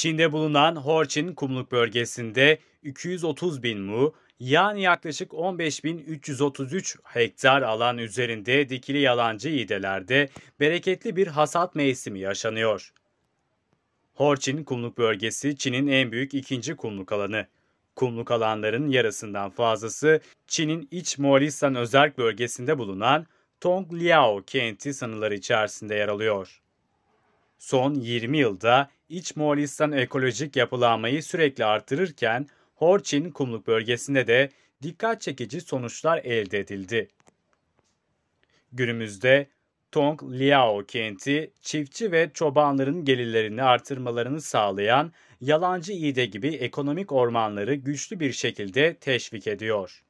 Çin'de bulunan Horçin kumluk bölgesinde 230 bin mu, yani yaklaşık 15.333 hektar alan üzerinde dikili yalancı iğdelerde bereketli bir hasat mevsimi yaşanıyor. Horçin kumluk bölgesi Çin'in en büyük ikinci kumluk alanı. Kumluk alanların yarısından fazlası Çin'in iç Moğolistan özerk bölgesinde bulunan Tongliao kenti sınırları içerisinde yer alıyor. Son 20 yılda İç Moğolistan ekolojik yapılanmayı sürekli artırırken Horçin kumluk bölgesinde de dikkat çekici sonuçlar elde edildi. Günümüzde Tong Liao kenti çiftçi ve çobanların gelirlerini artırmalarını sağlayan yalancı iğde gibi ekonomik ormanları güçlü bir şekilde teşvik ediyor.